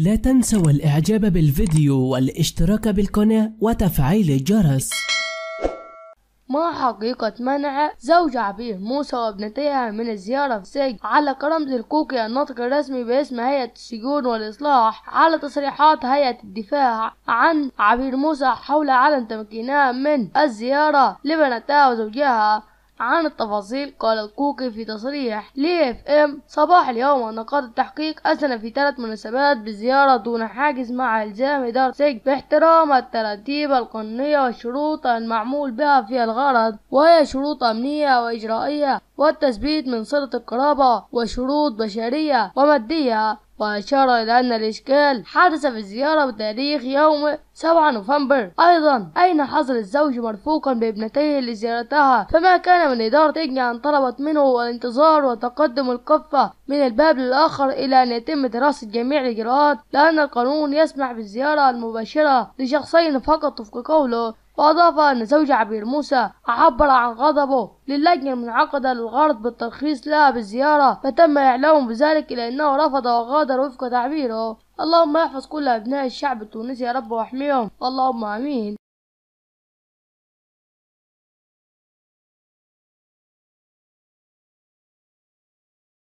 لا تنسوا الاعجاب بالفيديو والاشتراك بالقناة وتفعيل الجرس ما حقيقة منع زوج عبير موسى وابنتها من الزيارة في السجن على رمز الكوكي الناطق الرسمي باسم هيئة السجون والإصلاح على تصريحات هيئة الدفاع عن عبير موسى حول عدم تمكينها من الزيارة لبنتها وزوجها عن التفاصيل قال الكوكي في تصريح لي اف ام صباح اليوم قاد التحقيق اسن في ثلاث مناسبات بزيارة دون حاجز مع إلزام إدارة سجن باحترام التراتيب القانونية والشروط المعمول بها في الغرض وهي شروط أمنية وإجرائية والتثبيت من صلة القرابة وشروط بشرية ومادية وأشار إلى أن الإشكال حدث في الزيارة بتاريخ يوم 7 نوفمبر أيضا أين حصل الزوج مرفوقا بابنتيه لزيارتها فما كان من إدارة إجنة أن طلبت منه الانتظار وتقدم القفة من الباب للآخر إلى أن يتم دراسة جميع الإجراءات لأن القانون يسمح بالزيارة المباشرة لشخصين فقط وفق قوله وأضاف أن زوج عبير موسى عبر عن غضبه للجنة المنعقدة للغرض بالترخيص لها بالزيارة فتم إعلامه بذلك إلى أنه رفض وغادر وفق تعبيره اللهم احفظ كل أبناء الشعب التونسي يا رب واحميهم اللهم آمين